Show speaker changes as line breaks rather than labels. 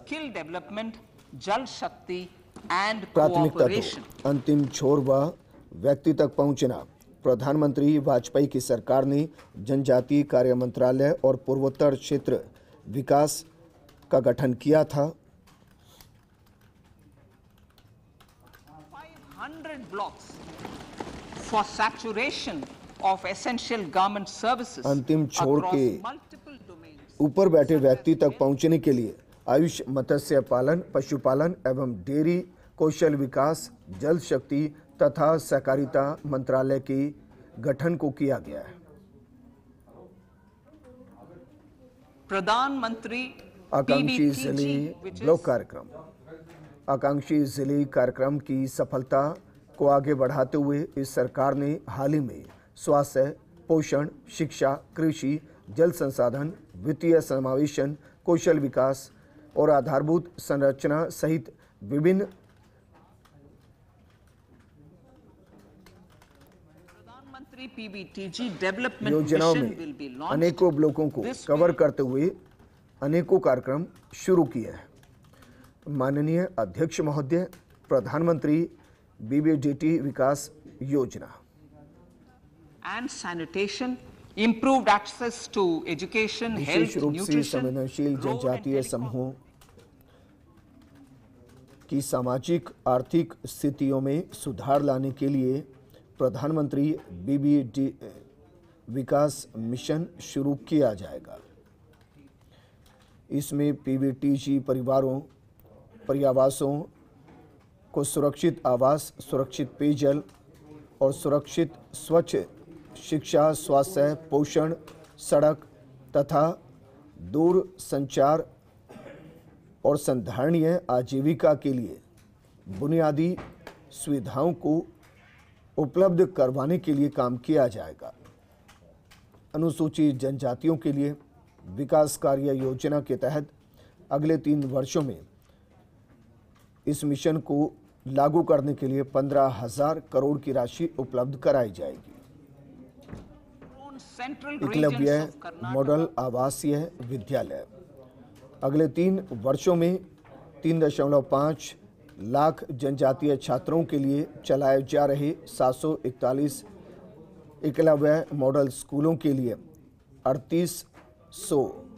skill development जल शक्ति and प्राथमिकता
अंतिम छोर व व्यक्ति तक पहुंचना प्रधानमंत्री वाजपेयी की सरकार ने जनजातीय कार्य मंत्रालय और पूर्वोत्तर क्षेत्र विकास का गठन किया था
500 blocks for saturation of essential government services अंतिम छोर के
ऊपर बैठे व्यक्ति तक पहुंचने के लिए आयुष मत्स्य पालन पशुपालन एवं डेयरी कौशल विकास जल शक्ति तथा सहकारिता मंत्रालय के गठन को किया गया है
प्रधानमंत्री
आकांक्षी जिले लोक कार्यक्रम आकांक्षी जिले कार्यक्रम की सफलता को आगे बढ़ाते हुए इस सरकार ने हाल ही में स्वास्थ्य पोषण शिक्षा कृषि जल संसाधन वित्तीय समावेशन कौशल विकास और आधारभूत संरचना सहित विभिन्न
योजनाओं में अनेकों
ब्लॉकों को कवर करते हुए अनेकों कार्यक्रम शुरू किए हैं माननीय अध्यक्ष महोदय प्रधानमंत्री बीबीडीटी विकास योजना
and sanitation improved access to education विशेष रूप से
संवेदनशील जनजातीय समूहों कि सामाजिक आर्थिक स्थितियों में सुधार लाने के लिए प्रधानमंत्री बीबीडी विकास मिशन शुरू किया जाएगा इसमें पीवीटीजी परिवारों पर्यावासों को सुरक्षित आवास सुरक्षित पेयजल और सुरक्षित स्वच्छ शिक्षा स्वास्थ्य पोषण सड़क तथा दूर संचार और संधारणीय आजीविका के लिए बुनियादी सुविधाओं को उपलब्ध करवाने के लिए काम किया जाएगा अनुसूचित जनजातियों के लिए विकास कार्य योजना के तहत अगले तीन वर्षों में इस मिशन को लागू करने के लिए पंद्रह हजार करोड़ की राशि उपलब्ध कराई जाएगी इकलव्य मॉडल आवासीय विद्यालय अगले तीन वर्षों में तीन दशमलव पाँच लाख जनजातीय छात्रों के लिए चलाए जा रहे सात सौ इकतालीस इकलव्य मॉडल स्कूलों के लिए अड़तीस सौ